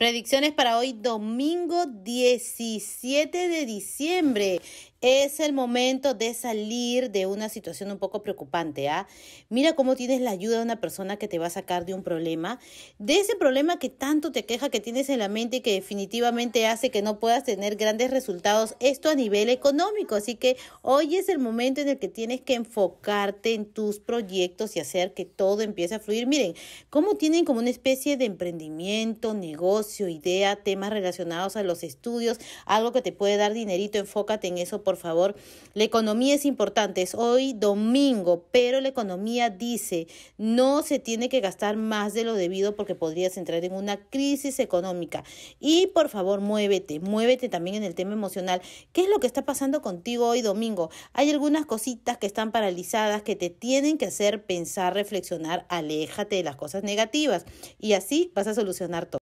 Predicciones para hoy, domingo 17 de diciembre. Es el momento de salir de una situación un poco preocupante. ¿ah? Mira cómo tienes la ayuda de una persona que te va a sacar de un problema, de ese problema que tanto te queja, que tienes en la mente y que definitivamente hace que no puedas tener grandes resultados. Esto a nivel económico. Así que hoy es el momento en el que tienes que enfocarte en tus proyectos y hacer que todo empiece a fluir. Miren, cómo tienen como una especie de emprendimiento, negocio idea, temas relacionados a los estudios, algo que te puede dar dinerito, enfócate en eso, por favor. La economía es importante, es hoy domingo, pero la economía dice, no se tiene que gastar más de lo debido porque podrías entrar en una crisis económica. Y por favor, muévete, muévete también en el tema emocional. ¿Qué es lo que está pasando contigo hoy domingo? Hay algunas cositas que están paralizadas que te tienen que hacer pensar, reflexionar, aléjate de las cosas negativas y así vas a solucionar todo.